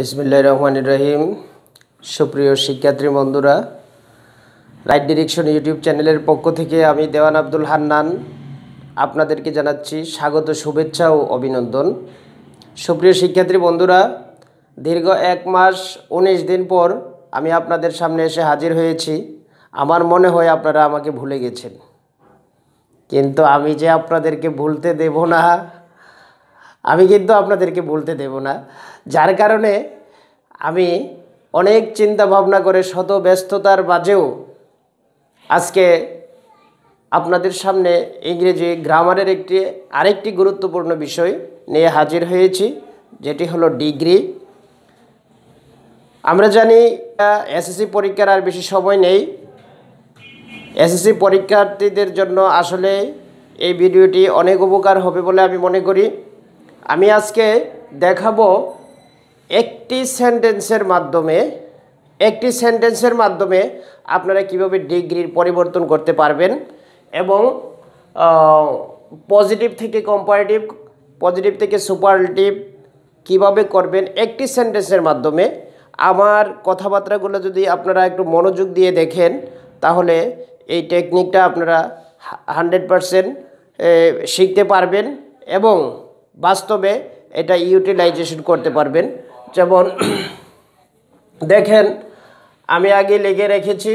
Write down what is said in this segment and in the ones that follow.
বিসমিল্লা রহমান রহিম সুপ্রিয় শিক্ষার্থী বন্ধুরা রাইট ডিরেকশন ইউটিউব চ্যানেলের পক্ষ থেকে আমি দেওয়ান আব্দুল হান্নান আপনাদেরকে জানাচ্ছি স্বাগত শুভেচ্ছা ও অভিনন্দন সুপ্রিয় শিক্ষার্থী বন্ধুরা দীর্ঘ এক মাস উনিশ দিন পর আমি আপনাদের সামনে এসে হাজির হয়েছি আমার মনে হয় আপনারা আমাকে ভুলে গেছেন কিন্তু আমি যে আপনাদেরকে ভুলতে দেব না আমি কিন্তু আপনাদেরকে বলতে দেব না যার কারণে আমি অনেক চিন্তা ভাবনা করে শত ব্যস্ততার মাঝেও আজকে আপনাদের সামনে ইংরেজি গ্রামারের একটি আরেকটি গুরুত্বপূর্ণ বিষয় নিয়ে হাজির হয়েছি যেটি হলো ডিগ্রি আমরা জানি এসএসসি পরীক্ষার আর বেশি সময় নেই এসএসসি পরীক্ষার্থীদের জন্য আসলে এই ভিডিওটি অনেক উপকার হবে বলে আমি মনে করি আমি আজকে দেখাবো একটি সেন্টেন্সের মাধ্যমে একটি সেন্টেন্সের মাধ্যমে আপনারা কিভাবে ডিগ্রির পরিবর্তন করতে পারবেন এবং পজিটিভ থেকে কম্পারেটিভ পজিটিভ থেকে সুপারটিভ কিভাবে করবেন একটি সেন্টেন্সের মাধ্যমে আমার কথাবার্তাগুলো যদি আপনারা একটু মনোযোগ দিয়ে দেখেন তাহলে এই টেকনিকটা আপনারা হান্ড্রেড পারসেন্ট শিখতে পারবেন এবং বাস্তবে এটা ইউটিলাইজেশন করতে পারবেন যেমন দেখেন আমি আগে লিখে রেখেছি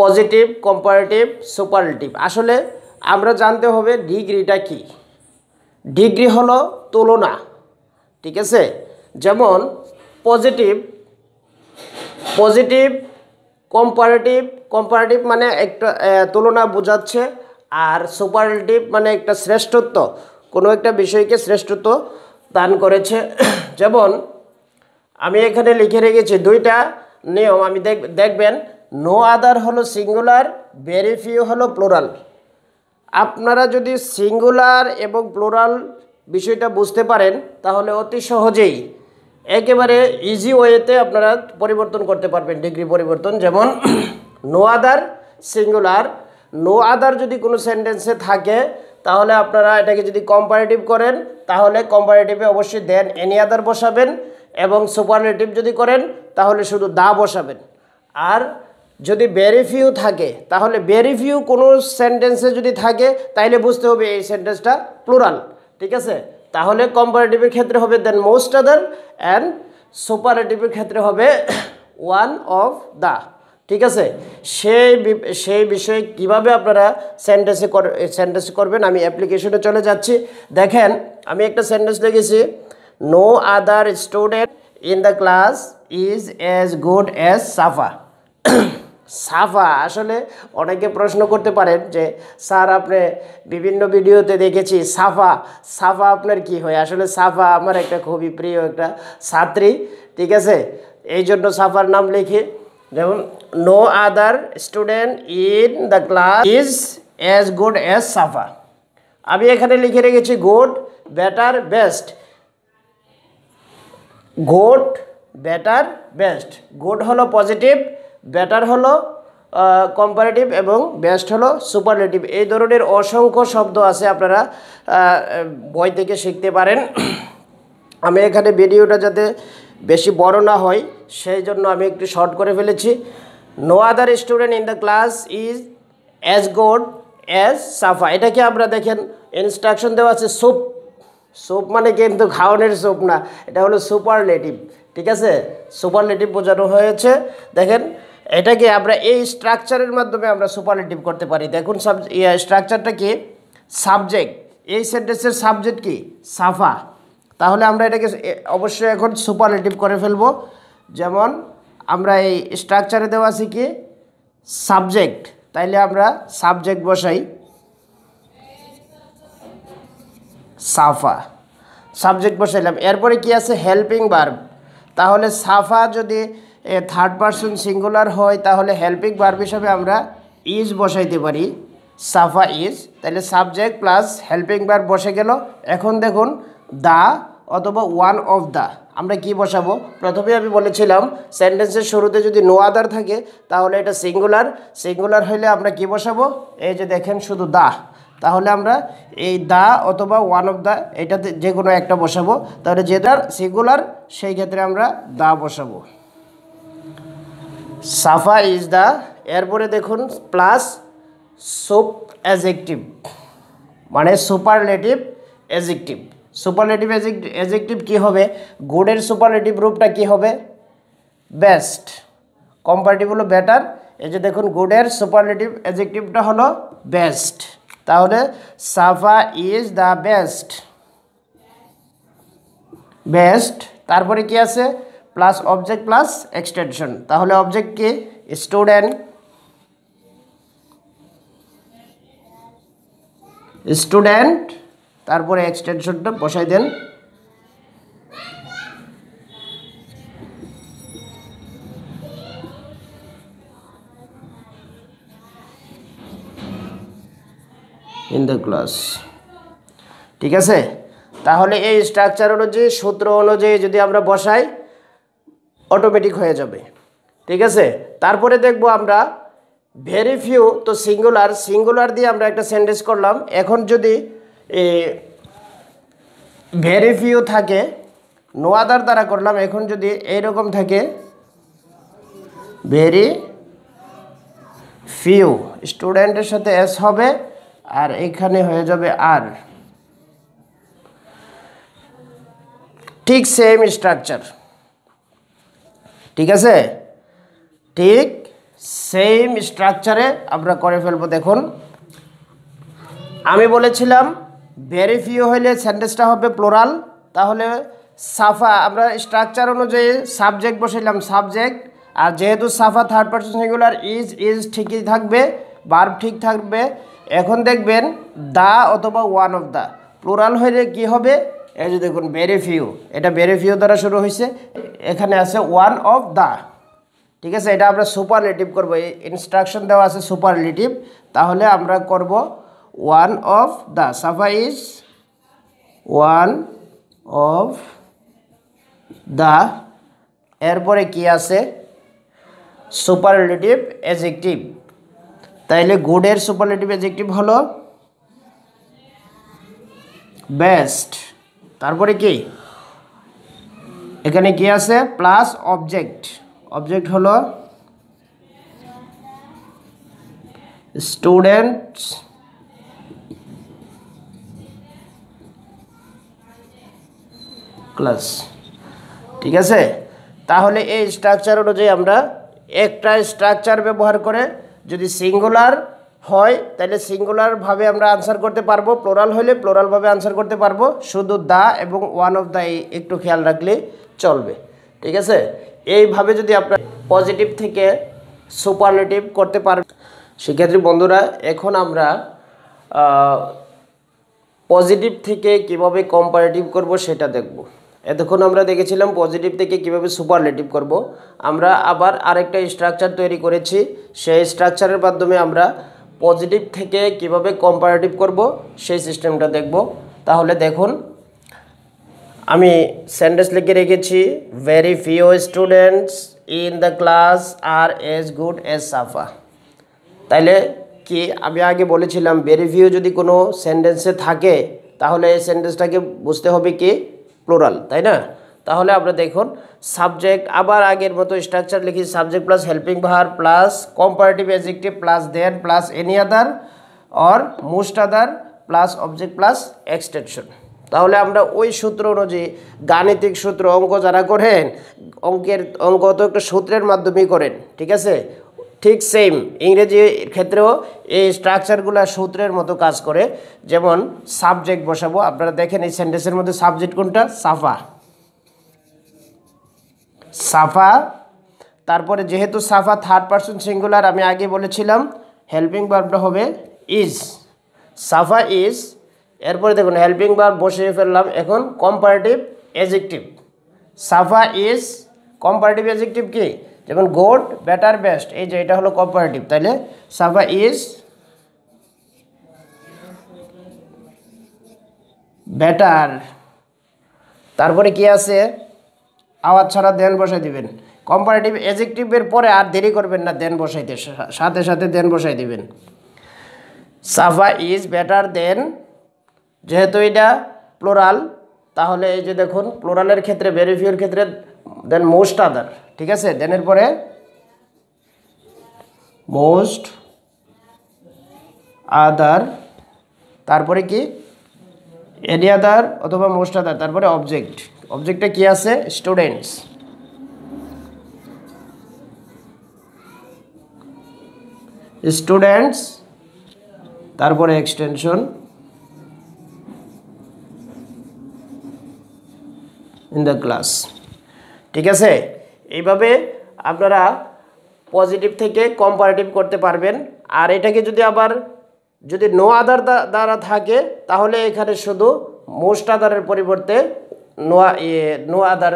পজিটিভ কম্পারেটিভ সুপারেটিভ আসলে আমরা জানতে হবে ডিগ্রিটা কি ডিগ্রি হলো তুলনা ঠিক আছে যেমন পজিটিভ পজিটিভ কম্পারেটিভ কম্পারেটিভ মানে একটা তুলনা বোঝাচ্ছে আর সুপারেটিভ মানে একটা শ্রেষ্ঠত্ব কোনো একটা বিষয়কে শ্রেষ্ঠত্ব দান করেছে যেমন আমি এখানে লিখে রেখেছি দুইটা নিয়ম আমি দেখবেন নো আদার হলো সিঙ্গুলার ভেরি ফিউ হলো প্লোরাল আপনারা যদি সিঙ্গুলার এবং প্লোরাল বিষয়টা বুঝতে পারেন তাহলে অতি সহজেই একেবারে ইজি ওয়েতে আপনারা পরিবর্তন করতে পারবেন ডিগ্রি পরিবর্তন যেমন no other singular no other যদি কোনো সেন্টেন্সে থাকে তাহলে আপনারা এটাকে যদি কম্পারেটিভ করেন তাহলে কম্পারেটিভে অবশ্যই দেন এনি আদার বসাবেন এবং সুপারলেটিভ যদি করেন তাহলে শুধু দা বসাবেন আর যদি বেরিফিউ থাকে তাহলে বেরিফিউ কোনো সেন্টেন্সে যদি থাকে তাইলে বুঝতে হবে এই সেন্টেন্সটা প্লুরাল ঠিক আছে তাহলে কম্পারেটিভের ক্ষেত্রে হবে দেন মোস্ট আদার অ্যান্ড সুপারেটিভের ক্ষেত্রে হবে ওয়ান অফ দা ঠিক আছে সেই সেই বিষয়ে কিভাবে আপনারা সেন্টেন্সে সেন্টেন্স করবেন আমি অ্যাপ্লিকেশনে চলে যাচ্ছি দেখেন আমি একটা সেন্টেন্স লিখেছি no other student in the class is as good as Safa Safa আসলে অনেকে প্রশ্ন করতে পারেন যে স্যার আপনি বিভিন্ন ভিডিওতে দেখেছি সাফা সাফা আপনার কি হয় আসলে সাফা আমার একটা খুবই প্রিয় একটা ছাত্রী ঠিক আছে এই জন্য সাফার নাম লিখে যেমন no other student in the class is as good as Safa আমি এখানে লিখে রেখেছি good better best good better best good হলো পজিটিভ বেটার হলো কম্পারেটিভ এবং বেস্ট হলো সুপারলেটিভ এই ধরনের অসংখ্য শব্দ আছে আপনারা বই থেকে শিখতে পারেন আমি এখানে ভিডিওটা যাতে বেশি বড় না হয় সেই জন্য আমি একটু শর্ট করে ফেলেছি no other student in the class is as good as Safa এটাকে আমরা দেখেন ইনস্ট্রাকশন দেওয়া আছে সুপ সুপ মানে কিন্তু ঘাওনের সুপ না এটা হলো সুপারলেটিভ ঠিক আছে সুপারলেটিভ বোঝানো হয়েছে দেখেন এটাকে আমরা এই স্ট্রাকচারের মাধ্যমে আমরা সুপারলেটিভ করতে পারি দেখুন সাবজে স্ট্রাকচারটা কি সাবজেক্ট এই সেন্টেন্সের সাবজেক্ট কি সাফা তাহলে আমরা এটাকে অবশ্যই এখন সুপারলেটিভ করে ফেলবো যেমন আমরা এই স্ট্রাকচারে দেওয়া আছি কি সাবজেক্ট তাইলে আমরা সাবজেক্ট বসাই সাফা সাবজেক্ট বসাইলাম এরপরে কি আছে হেল্পিং বার্ব তাহলে সাফা যদি থার্ড পার্সন সিঙ্গুলার হয় তাহলে হেল্পিং বার্ব হিসাবে আমরা ইজ বসাইতে পারি সাফা ইজ তাহলে সাবজেক্ট প্লাস হেল্পিং বার্ব বসে গেল এখন দেখুন দা অথবা ওয়ান অফ দ্য আমরা কি বসাবো প্রথমে আমি বলেছিলাম সেন্টেন্সের শুরুতে যদি নো আদার থাকে তাহলে এটা সিঙ্গুলার সিঙ্গুলার হলে আমরা কি বসাবো এই যে দেখেন শুধু দা তাহলে আমরা এই দা অথবা ওয়ান অফ দা এটাতে যে কোনো একটা বসাবো তাহলে যেটার সিঙ্গুলার সেই ক্ষেত্রে আমরা দা বসাবো সাফা ইজ দা এরপরে দেখুন প্লাস সুপ অ্যাজেকটিভ মানে সুপারলেটিভ অ্যাজেকটিভ সুপারলেটিভ এজেক্টিভ কি হবে গুডের সুপারলেটিভ রূপটা কি হবে বেস্ট কম্পারেটিভ হলো বেটার এই যে দেখুন গুডের সুপারলেটিভ এজেক্টিভটা হলো বেস্ট তাহলে Safa is the best best তারপরে কি আছে প্লাস অবজেক্ট প্লাস এক্সটেনশন তাহলে অবজেক্ট কি স্টুডেন্ট স্টুডেন্ট তারপরে এক্সটেনশনটা বসাই দেন ইন দ্য ক্লাস ঠিক আছে তাহলে এই স্ট্রাকচার অনুযায়ী সূত্র অনুযায়ী যদি আমরা বসাই অটোমেটিক হয়ে যাবে ঠিক আছে তারপরে দেখব আমরা ভেরি ফিউ তো সিঙ্গুলার সিঙ্গুলার দিয়ে আমরা একটা সেন্টেন্স করলাম এখন যদি ভেরিফিউ থাকে নোয়াদার দ্বারা করলাম এখন যদি এইরকম থাকে ভেরি ফিউ স্টুডেন্টের সাথে এস হবে আর এখানে হয়ে যাবে আর ঠিক সেম স্ট্রাকচার ঠিক আছে ঠিক সেম স্ট্রাকচারে আমরা করে ফেলবো দেখুন আমি বলেছিলাম ভেরি ফিউ হইলে সেন্টেন্সটা হবে প্লোরাল তাহলে সাফা আমরা স্ট্রাকচার অনুযায়ী সাবজেক্ট বসাইলাম সাবজেক্ট আর যেহেতু Safa third person singular is is ঠিকই থাকবে বার্ব ঠিক থাকবে এখন দেখবেন দা অথবা ওয়ান অফ দা প্লোরাল হইলে কি হবে এই যে দেখুন ভেরি ফিউ এটা ভেরি ফিউ দ্বারা শুরু হয়েছে এখানে আছে ওয়ান অফ দা ঠিক আছে এটা আমরা সুপারলেটিভ করবো ইনস্ট্রাকশন দেওয়া আছে সুপারলেটিভ তাহলে আমরা করব one of the Safa is one of the এরপরে কি আছে সুপারলেটিভ অ্যাজেক্টিভ তাইলে গুডের সুপারলেটিভ অ্যাজেক্টিভ হলো বেস্ট তারপরে কি এখানে কি আছে প্লাস অবজেক্ট অবজেক্ট হলো স্টুডেন্টস ক্লাস ঠিক আছে তাহলে এই স্ট্রাকচার অনুযায়ী আমরা একটা স্ট্রাকচার ব্যবহার করে যদি সিঙ্গুলার হয় তাহলে সিঙ্গুলারভাবে আমরা আনসার করতে পারবো প্লোরাল হলে প্লোরালভাবে আনসার করতে পারবো শুধু দা এবং ওয়ান অফ দা একটু খেয়াল রাখলে চলবে ঠিক আছে এইভাবে যদি আপনার পজিটিভ থেকে সুপারলেটিভ করতে পারবে শিক্ষার্থী বন্ধুরা এখন আমরা পজিটিভ থেকে কিভাবে কম্পারেটিভ করব সেটা দেখব এতক্ষণ আমরা দেখেছিলাম পজিটিভ থেকে কিভাবে সুপারলেটিভ করব। আমরা আবার আরেকটা স্ট্রাকচার তৈরি করেছি সেই স্ট্রাকচারের মাধ্যমে আমরা পজিটিভ থেকে কিভাবে কম্পারেটিভ করব সেই সিস্টেমটা দেখব তাহলে দেখুন আমি সেন্টেন্স লিখে রেখেছি very few students in the class are as good as Safa তাইলে কি আমি আগে বলেছিলাম ভেরি ফিউ যদি কোনো সেন্টেন্সে থাকে তাহলে এই সেন্টেন্সটাকে বুঝতে হবে কি প্লোরাল তাই না তাহলে আমরা দেখুন সাবজেক্ট আবার আগের মতো স্ট্রাকচার লিখি subject plus helping verb plus comparative adjective plus than plus any other or most other plus object plus extension তাহলে আমরা ওই সূত্র অনুযায়ী গাণিতিক সূত্র অঙ্ক যারা করেন অঙ্কের অঙ্ক তো একটা সূত্রের মাধ্যমেই করেন ঠিক আছে ঠিক সেম ইংরেজি ক্ষেত্রেও এই স্ট্রাকচারগুলো সূত্রের মতো কাজ করে যেমন সাবজেক্ট বসাবো আপনারা দেখেন এই সেন্টেন্সের মধ্যে সাবজেক্ট কোনটা সাফা সাফা তারপরে যেহেতু সাফা থার্ড পার্সন সিঙ্গুলার আমি আগে বলেছিলাম হেল্পিং বার্বটা হবে ইজ সাফা ইজ এরপরে দেখুন হেল্পিং বার্ব বসিয়ে ফেললাম এখন comparative adjective Safa is comparative adjective কি যেমন গোড বেটার বেস্ট এই যে এটা হলো কম্পারেটিভ তাইলে সাফা ইজ বেটার তারপরে কি আছে আওয়াজ ছাড়া দেন বসাই দিবেন কম্পারেটিভ এজেক্টিভের পরে আর দেরি করবেন না দেন বসাইতে সাথে সাথে দেন বসাই দিবেন সাফা ইজ বেটার দেন যেহেতু এটা প্লোরাল তাহলে এই যে দেখুন প্লোরালের ক্ষেত্রে ভেরিফিউর ক্ষেত্রে দেন মোস্ট আদার ঠিক আছে দেনের পরে মোস্ট আদার তারপরে কি এনি আদার অথবা মোস্ট আদার তারপরে অবজেক্ট অবজেক্টটা কি আছে স্টুডেন্টস স্টুডেন্টস তারপরে এক্সটেনশন ইন দ্য ক্লাস ঠিক আছে এইভাবে আপনারা পজিটিভ থেকে কম্পারেটিভ করতে পারবেন আর এটাকে যদি আবার যদি নো আদার দ্বারা থাকে তাহলে এখানে শুধু মোস্ট আদারের পরিবর্তে no no other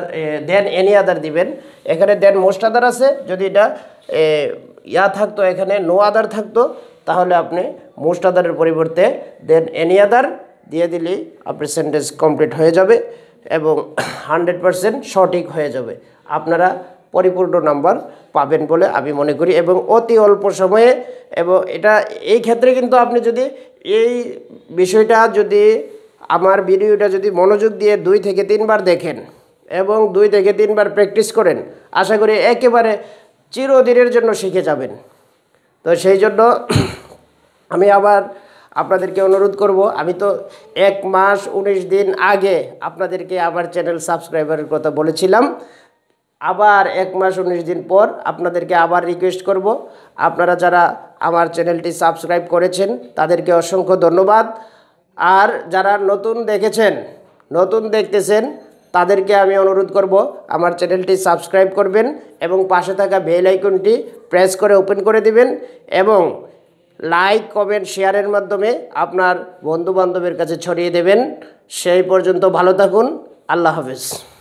than any other দিবেন এখানে দেন মোস্ট আদার আছে যদি এটা ইয়া থাকতো এখানে নো আদার থাকতো তাহলে আপনি মোস্ট আদারের পরিবর্তে দেন এনি আদার দিয়ে দিলেই আপনার সেন্টেন্স কমপ্লিট হয়ে যাবে এবং হান্ড্রেড পারসেন্ট সঠিক হয়ে যাবে আপনারা পরিপূর্ণ নাম্বার পাবেন বলে আমি মনে করি এবং অতি অল্প সময়ে এবং এটা এই ক্ষেত্রে কিন্তু আপনি যদি এই বিষয়টা যদি আমার ভিডিওটা যদি মনোযোগ দিয়ে দুই থেকে তিনবার দেখেন এবং দুই থেকে তিনবার প্র্যাকটিস করেন আশা করি একেবারে চিরদিনের জন্য শিখে যাবেন তো সেই জন্য আমি আবার আপনাদেরকে অনুরোধ করব আমি তো এক মাস উনিশ দিন আগে আপনাদেরকে আমার চ্যানেল সাবস্ক্রাইবারের কথা বলেছিলাম আবার এক মাস উনিশ দিন পর আপনাদেরকে আবার রিকোয়েস্ট করব আপনারা যারা আমার চ্যানেলটি সাবস্ক্রাইব করেছেন তাদেরকে অসংখ্য ধন্যবাদ আর যারা নতুন দেখেছেন নতুন দেখতেছেন তাদেরকে আমি অনুরোধ করব আমার চ্যানেলটি সাবস্ক্রাইব করবেন এবং পাশে থাকা বেল আইকনটি প্রেস করে ওপেন করে দিবেন এবং লাইক কমেন্ট শেয়ারের মাধ্যমে আপনার বন্ধুবান্ধবের কাছে ছড়িয়ে দেবেন সেই পর্যন্ত ভালো থাকুন আল্লাহ হাফিজ